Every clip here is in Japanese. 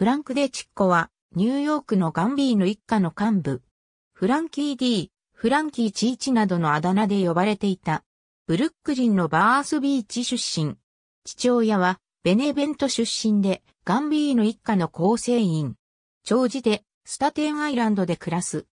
フランク・デチッコは、ニューヨークのガンビーの一家の幹部。フランキー・デー、フランキー・チーチなどのあだ名で呼ばれていた。ブルックリンのバースビーチ出身。父親は、ベネベント出身で、ガンビーの一家の構成員。長寿で、スタテンアイランドで暮らす。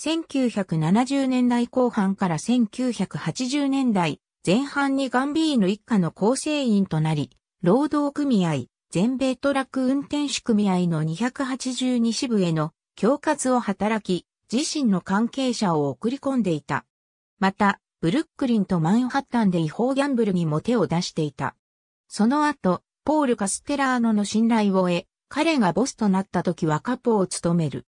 1970年代後半から1980年代前半にガンビーの一家の構成員となり、労働組合、全米トラック運転手組合の282支部への恐喝を働き、自身の関係者を送り込んでいた。また、ブルックリンとマンハッタンで違法ギャンブルにも手を出していた。その後、ポール・カステラーノの信頼を得、彼がボスとなった時はカポを務める。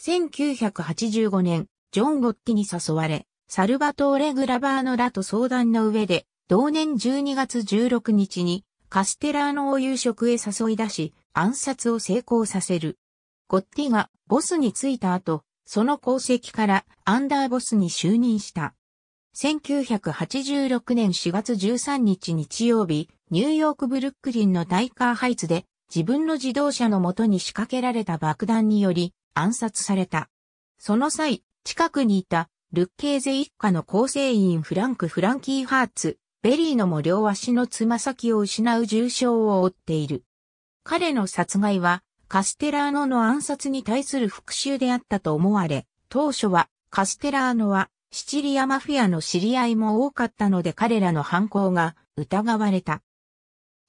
1985年、ジョン・ゴッティに誘われ、サルバトーレ・グラバーノらと相談の上で、同年12月16日にカステラーノを夕食へ誘い出し、暗殺を成功させる。ゴッティがボスに着いた後、その功績からアンダーボスに就任した。1986年4月13日日曜日、ニューヨークブルックリンのダイカーハイツで自分の自動車の元に仕掛けられた爆弾により暗殺された。その際、近くにいたルッケーゼ一家の構成員フランク・フランキー・ハーツ、ベリーノも両足のつま先を失う重傷を負っている。彼の殺害は、カステラーノの暗殺に対する復讐であったと思われ、当初は、カステラーノは、シチリアマフィアの知り合いも多かったので彼らの犯行が疑われた。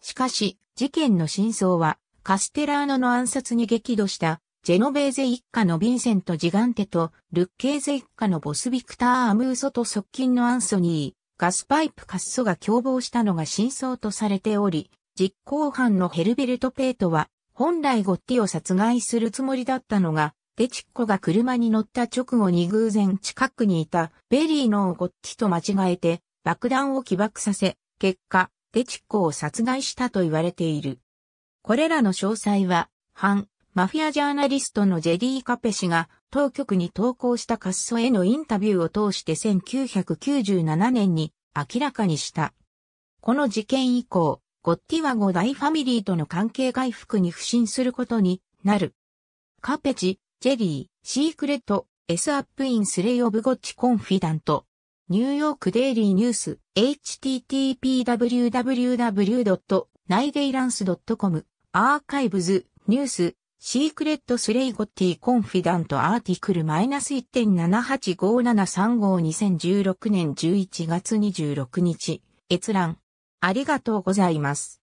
しかし、事件の真相は、カステラーノの暗殺に激怒した、ジェノベーゼ一家のヴィンセント・ジガンテと、ルッケーゼ一家のボス・ビクター・アムーソと側近のアンソニー、ガスパイプ滑走が共謀したのが真相とされており、実行犯のヘルベルト・ペートは、本来ゴッティを殺害するつもりだったのが、デチッコが車に乗った直後に偶然近くにいたベリーのゴッティと間違えて爆弾を起爆させ、結果、デチッコを殺害したと言われている。これらの詳細は、反マフィアジャーナリストのジェリー・カペ氏が当局に投稿した滑走へのインタビューを通して1997年に明らかにした。この事件以降、ゴッティは五大ファミリーとの関係回復に不信することになる。カペチ、ジェリー、シークレット、エスアップインスレイオブゴッチコンフィダント。ニューヨークデイリーニュース、http://www.nigdaylands.com、アーカイブズ、ニュース、シークレットスレイゴッティコンフィダントアーティクル -1.7857352016 年11月26日、閲覧。ありがとうございます。